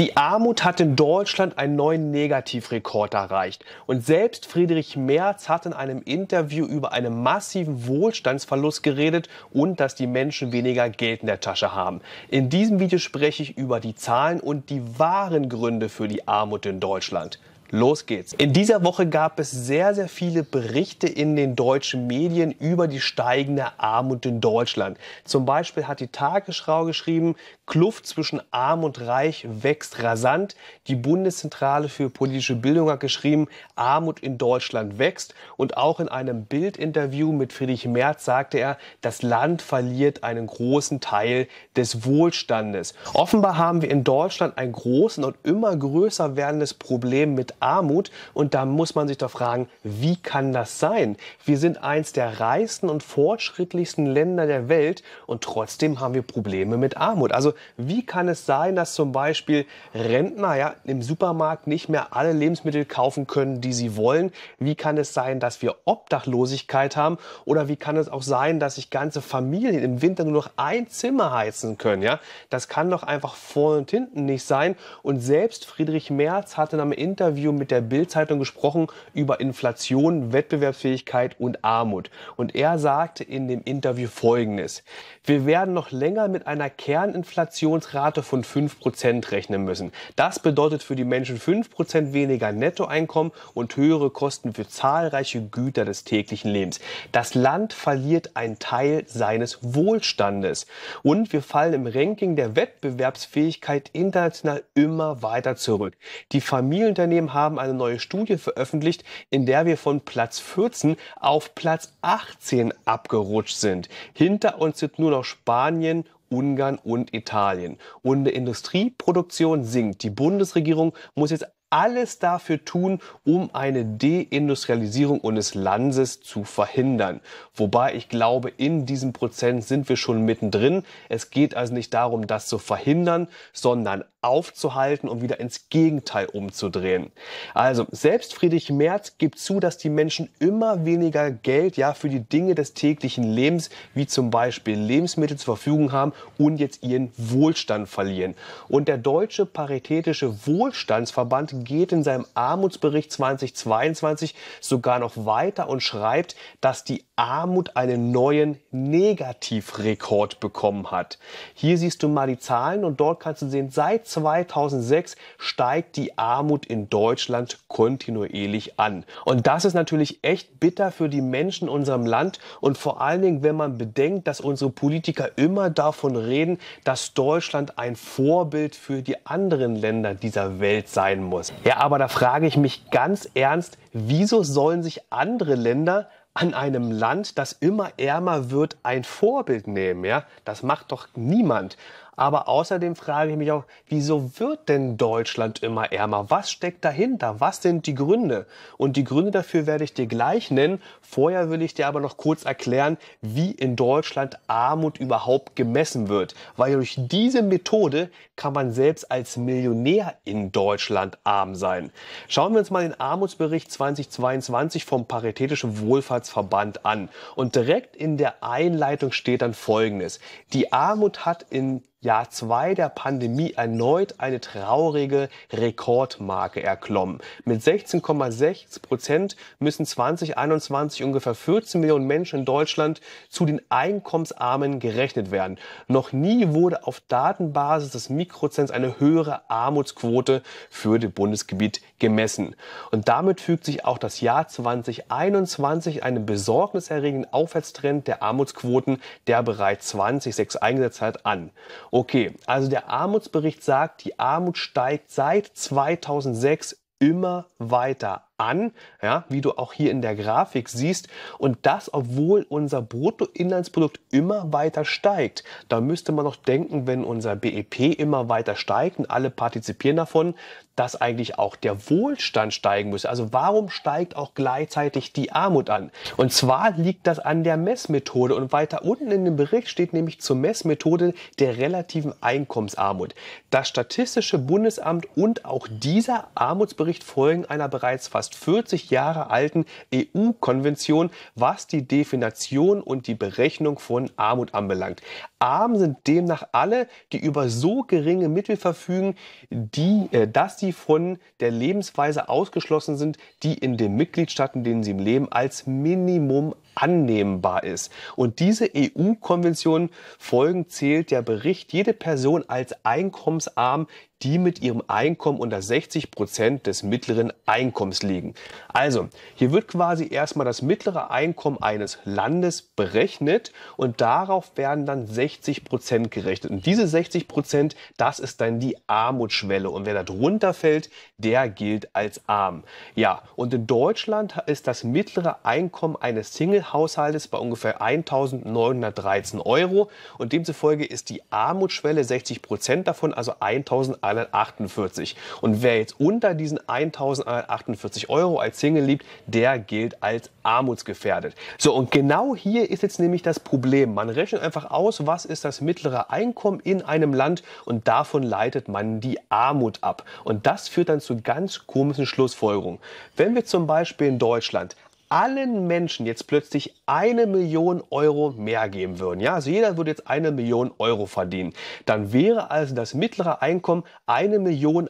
Die Armut hat in Deutschland einen neuen Negativrekord erreicht. Und selbst Friedrich Merz hat in einem Interview über einen massiven Wohlstandsverlust geredet und dass die Menschen weniger Geld in der Tasche haben. In diesem Video spreche ich über die Zahlen und die wahren Gründe für die Armut in Deutschland. Los geht's. In dieser Woche gab es sehr, sehr viele Berichte in den deutschen Medien über die steigende Armut in Deutschland. Zum Beispiel hat die Tagesschau geschrieben, Kluft zwischen Arm und Reich wächst rasant. Die Bundeszentrale für politische Bildung hat geschrieben, Armut in Deutschland wächst. Und auch in einem Bildinterview mit Friedrich Merz sagte er, das Land verliert einen großen Teil des Wohlstandes. Offenbar haben wir in Deutschland ein großes und immer größer werdendes Problem mit Armut. Und da muss man sich doch fragen, wie kann das sein? Wir sind eins der reichsten und fortschrittlichsten Länder der Welt und trotzdem haben wir Probleme mit Armut. Also wie kann es sein, dass zum Beispiel Rentner ja, im Supermarkt nicht mehr alle Lebensmittel kaufen können, die sie wollen? Wie kann es sein, dass wir Obdachlosigkeit haben? Oder wie kann es auch sein, dass sich ganze Familien im Winter nur noch ein Zimmer heizen können? Ja? Das kann doch einfach vorne und hinten nicht sein. Und selbst Friedrich Merz hatte in einem Interview Interview mit der Bild-Zeitung gesprochen über Inflation, Wettbewerbsfähigkeit und Armut. Und er sagte in dem Interview Folgendes. Wir werden noch länger mit einer Kerninflationsrate von 5% rechnen müssen. Das bedeutet für die Menschen 5% weniger Nettoeinkommen und höhere Kosten für zahlreiche Güter des täglichen Lebens. Das Land verliert einen Teil seines Wohlstandes. Und wir fallen im Ranking der Wettbewerbsfähigkeit international immer weiter zurück. Die Familienunternehmen haben eine neue Studie veröffentlicht, in der wir von Platz 14 auf Platz 18 abgerutscht sind. Hinter uns sind nur nur noch Spanien, Ungarn und Italien. Und die Industrieproduktion sinkt. Die Bundesregierung muss jetzt alles dafür tun, um eine Deindustrialisierung unseres Landes zu verhindern. Wobei ich glaube, in diesem Prozess sind wir schon mittendrin. Es geht also nicht darum, das zu verhindern, sondern aufzuhalten und wieder ins Gegenteil umzudrehen. Also, selbst Friedrich Merz gibt zu, dass die Menschen immer weniger Geld ja für die Dinge des täglichen Lebens, wie zum Beispiel Lebensmittel zur Verfügung haben und jetzt ihren Wohlstand verlieren. Und der Deutsche Paritätische Wohlstandsverband geht in seinem Armutsbericht 2022 sogar noch weiter und schreibt, dass die Armut einen neuen Negativrekord bekommen hat. Hier siehst du mal die Zahlen und dort kannst du sehen, seit 2006 steigt die Armut in Deutschland kontinuierlich an. Und das ist natürlich echt bitter für die Menschen in unserem Land und vor allen Dingen, wenn man bedenkt, dass unsere Politiker immer davon reden, dass Deutschland ein Vorbild für die anderen Länder dieser Welt sein muss. Ja, aber da frage ich mich ganz ernst, wieso sollen sich andere Länder an einem Land, das immer ärmer wird, ein Vorbild nehmen? Ja? Das macht doch niemand. Aber außerdem frage ich mich auch, wieso wird denn Deutschland immer ärmer? Was steckt dahinter? Was sind die Gründe? Und die Gründe dafür werde ich dir gleich nennen. Vorher will ich dir aber noch kurz erklären, wie in Deutschland Armut überhaupt gemessen wird. Weil durch diese Methode kann man selbst als Millionär in Deutschland arm sein. Schauen wir uns mal den Armutsbericht 2022 vom Paritätischen Wohlfahrtsverband an. Und direkt in der Einleitung steht dann Folgendes. Die Armut hat in Jahr zwei der Pandemie erneut eine traurige Rekordmarke erklommen. Mit 16,6 Prozent müssen 2021 ungefähr 14 Millionen Menschen in Deutschland zu den Einkommensarmen gerechnet werden. Noch nie wurde auf Datenbasis des Mikrozens eine höhere Armutsquote für das Bundesgebiet gemessen. Und damit fügt sich auch das Jahr 2021 einem besorgniserregenden Aufwärtstrend der Armutsquoten, der bereits 2006 eingesetzt hat, an. Okay, also der Armutsbericht sagt, die Armut steigt seit 2006 immer weiter an, ja, wie du auch hier in der Grafik siehst. Und das, obwohl unser Bruttoinlandsprodukt immer weiter steigt. Da müsste man noch denken, wenn unser BEP immer weiter steigt und alle partizipieren davon, dass eigentlich auch der Wohlstand steigen müsste. Also warum steigt auch gleichzeitig die Armut an? Und zwar liegt das an der Messmethode. Und weiter unten in dem Bericht steht nämlich zur Messmethode der relativen Einkommensarmut. Das Statistische Bundesamt und auch dieser Armutsbericht folgen einer bereits fast 40 Jahre alten EU-Konvention, was die Definition und die Berechnung von Armut anbelangt. Arm sind demnach alle, die über so geringe Mittel verfügen, die, äh, dass die von der Lebensweise ausgeschlossen sind, die in den Mitgliedstaaten, in dem sie leben, als Minimum annehmbar ist. Und diese EU-Konvention folgend zählt der Bericht jede Person als einkommensarm, die mit ihrem Einkommen unter 60 Prozent des mittleren Einkommens liegen. Also, hier wird quasi erstmal das mittlere Einkommen eines Landes berechnet und darauf werden dann 60 Prozent gerechnet. Und diese 60 Prozent, das ist dann die Armutsschwelle. Und wer da drunter fällt, der gilt als arm. Ja, und in Deutschland ist das mittlere Einkommen eines Single-Haushaltes bei ungefähr 1913 Euro und demzufolge ist die Armutsschwelle 60 Prozent davon, also 1100 1148. Und wer jetzt unter diesen 1148 Euro als Single liegt, der gilt als armutsgefährdet. So, und genau hier ist jetzt nämlich das Problem. Man rechnet einfach aus, was ist das mittlere Einkommen in einem Land und davon leitet man die Armut ab. Und das führt dann zu ganz komischen Schlussfolgerungen. Wenn wir zum Beispiel in Deutschland allen Menschen jetzt plötzlich eine Million Euro mehr geben würden, ja, also jeder würde jetzt eine Million Euro verdienen, dann wäre also das mittlere Einkommen eine Million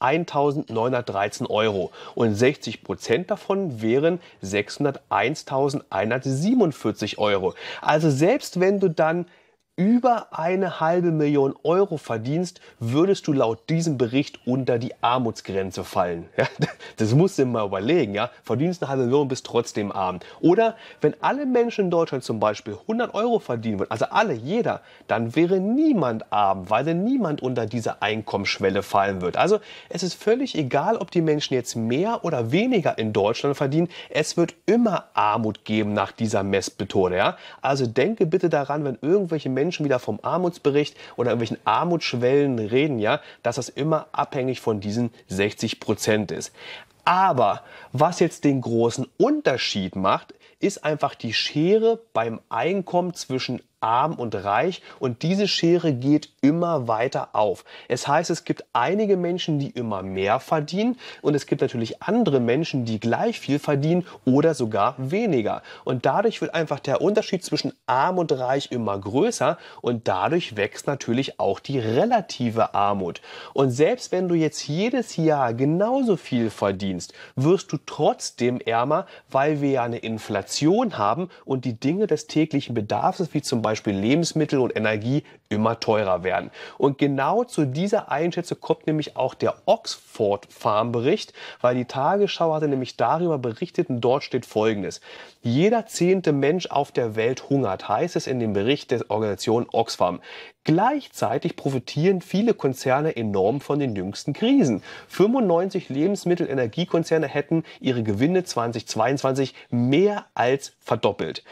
1.913 Euro und 60 Prozent davon wären 601.147 Euro. Also selbst wenn du dann über eine halbe Million Euro verdienst, würdest du laut diesem Bericht unter die Armutsgrenze fallen. Ja, das musst du dir mal überlegen. Ja? Verdienst eine halbe Million, bist trotzdem arm. Oder wenn alle Menschen in Deutschland zum Beispiel 100 Euro verdienen würden, also alle, jeder, dann wäre niemand arm, weil dann niemand unter diese Einkommensschwelle fallen würde. Also es ist völlig egal, ob die Menschen jetzt mehr oder weniger in Deutschland verdienen. Es wird immer Armut geben nach dieser Messmethode. Ja? Also denke bitte daran, wenn irgendwelche Menschen Menschen wieder vom Armutsbericht oder irgendwelchen Armutsschwellen reden, ja, dass das immer abhängig von diesen 60 Prozent ist. Aber was jetzt den großen Unterschied macht, ist einfach die Schere beim Einkommen zwischen arm und reich und diese Schere geht immer weiter auf. Es heißt, es gibt einige Menschen, die immer mehr verdienen und es gibt natürlich andere Menschen, die gleich viel verdienen oder sogar weniger. Und dadurch wird einfach der Unterschied zwischen arm und reich immer größer und dadurch wächst natürlich auch die relative Armut. Und selbst wenn du jetzt jedes Jahr genauso viel verdienst, wirst du trotzdem ärmer, weil wir ja eine Inflation haben und die Dinge des täglichen Bedarfs, wie zum Beispiel Beispiel Lebensmittel und Energie immer teurer werden. Und genau zu dieser Einschätzung kommt nämlich auch der Oxford Farm Bericht, weil die Tagesschau hatte nämlich darüber berichtet und dort steht Folgendes. Jeder zehnte Mensch auf der Welt hungert, heißt es in dem Bericht der Organisation Oxfam. Gleichzeitig profitieren viele Konzerne enorm von den jüngsten Krisen. 95 Lebensmittel-Energiekonzerne hätten ihre Gewinne 2022 mehr als verdoppelt.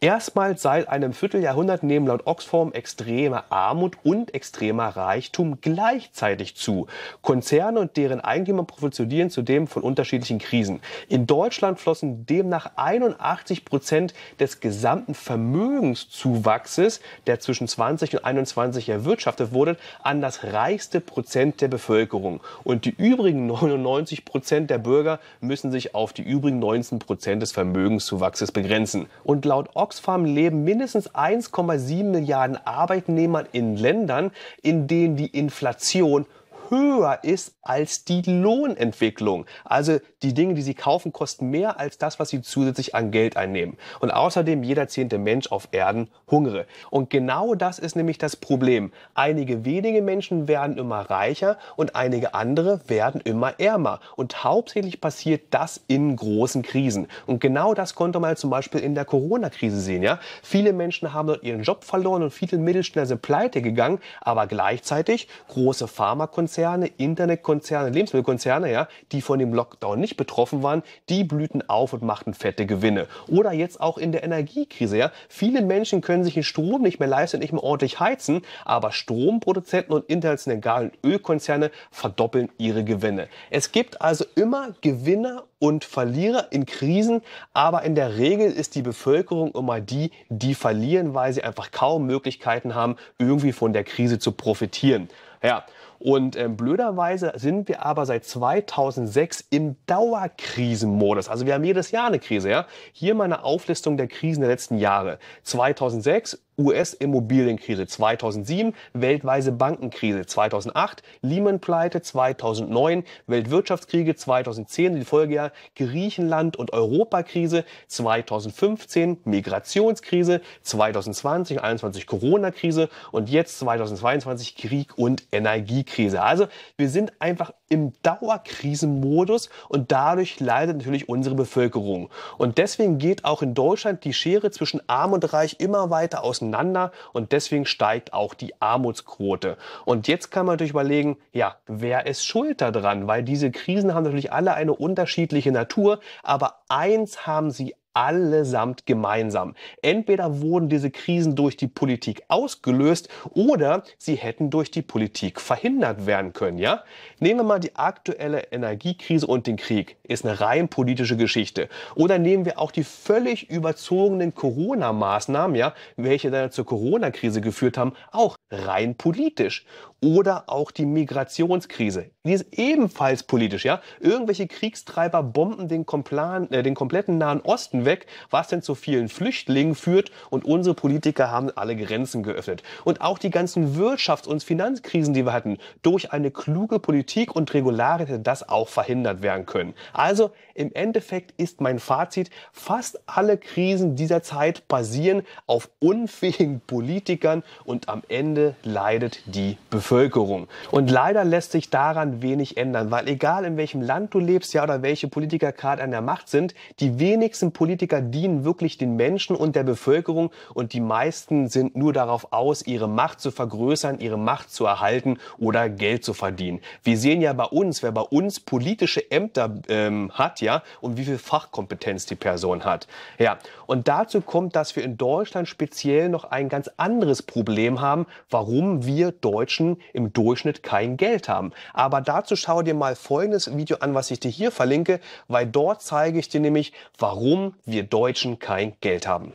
Erstmals seit einem Vierteljahrhundert nehmen laut Oxfam extreme Armut und extremer Reichtum gleichzeitig zu. Konzerne und deren Eigentümer profitieren zudem von unterschiedlichen Krisen. In Deutschland flossen demnach 81 Prozent des gesamten Vermögenszuwachses, der zwischen 20 und 21 2021 erwirtschaftet wurde, an das reichste Prozent der Bevölkerung. Und die übrigen 99 Prozent der Bürger müssen sich auf die übrigen 19 Prozent des Vermögenszuwachses begrenzen. Und laut Oxfam leben mindestens 1,7 Milliarden Arbeitnehmer in Ländern, in denen die Inflation höher ist als die Lohnentwicklung. Also die Dinge, die sie kaufen, kosten mehr als das, was sie zusätzlich an Geld einnehmen. Und außerdem jeder zehnte Mensch auf Erden hungere. Und genau das ist nämlich das Problem. Einige wenige Menschen werden immer reicher und einige andere werden immer ärmer. Und hauptsächlich passiert das in großen Krisen. Und genau das konnte man zum Beispiel in der Corona-Krise sehen. Ja? Viele Menschen haben dort ihren Job verloren und viele Mittelständler sind pleite gegangen, aber gleichzeitig große Pharmakonzerne, Internetkonzerne, Lebensmittelkonzerne, ja, die von dem Lockdown nicht nicht betroffen waren, die blühten auf und machten fette Gewinne. Oder jetzt auch in der Energiekrise. Ja? Viele Menschen können sich den Strom nicht mehr leisten und nicht mehr ordentlich heizen, aber Stromproduzenten und internationale Ölkonzerne verdoppeln ihre Gewinne. Es gibt also immer Gewinner und Verlierer in Krisen, aber in der Regel ist die Bevölkerung immer die, die verlieren, weil sie einfach kaum Möglichkeiten haben, irgendwie von der Krise zu profitieren. Ja, und äh, blöderweise sind wir aber seit 2006 im Dauerkrisenmodus. Also wir haben jedes Jahr eine Krise. Ja? Hier meine Auflistung der Krisen der letzten Jahre. 2006 US-Immobilienkrise 2007, weltweise Bankenkrise 2008, Lehman-Pleite 2009, Weltwirtschaftskriege 2010, die Folgejahr Griechenland- und Europakrise 2015, Migrationskrise 2020, 2021 Corona-Krise und jetzt 2022 Krieg und Energiekrise. Also wir sind einfach im Dauerkrisenmodus und dadurch leidet natürlich unsere Bevölkerung. Und deswegen geht auch in Deutschland die Schere zwischen Arm und Reich immer weiter auseinander auseinander und deswegen steigt auch die Armutsquote. Und jetzt kann man natürlich überlegen, ja, wer ist schuld daran? Weil diese Krisen haben natürlich alle eine unterschiedliche Natur, aber eins haben sie allesamt gemeinsam. Entweder wurden diese Krisen durch die Politik ausgelöst oder sie hätten durch die Politik verhindert werden können, ja? Nehmen wir mal die aktuelle Energiekrise und den Krieg. Ist eine rein politische Geschichte. Oder nehmen wir auch die völlig überzogenen Corona-Maßnahmen, ja, welche dann zur Corona-Krise geführt haben, auch rein politisch. Oder auch die Migrationskrise. Die ist ebenfalls politisch, ja? Irgendwelche Kriegstreiber bomben den, Komplan äh, den kompletten Nahen Osten weg, was denn zu vielen Flüchtlingen führt. Und unsere Politiker haben alle Grenzen geöffnet. Und auch die ganzen Wirtschafts- und Finanzkrisen, die wir hatten, durch eine kluge Politik und Regulare hätte das auch verhindert werden können. Also im Endeffekt ist mein Fazit, fast alle Krisen dieser Zeit basieren auf unfähigen Politikern und am Ende leidet die Bevölkerung. Und leider lässt sich daran wenig ändern, weil egal in welchem Land du lebst, ja, oder welche Politiker gerade an der Macht sind, die wenigsten Politiker Politiker dienen wirklich den Menschen und der Bevölkerung und die meisten sind nur darauf aus, ihre Macht zu vergrößern, ihre Macht zu erhalten oder Geld zu verdienen. Wir sehen ja bei uns, wer bei uns politische Ämter ähm, hat, ja, und wie viel Fachkompetenz die Person hat. Ja, und dazu kommt, dass wir in Deutschland speziell noch ein ganz anderes Problem haben, warum wir Deutschen im Durchschnitt kein Geld haben. Aber dazu schau dir mal folgendes Video an, was ich dir hier verlinke, weil dort zeige ich dir nämlich, warum wir Deutschen kein Geld haben.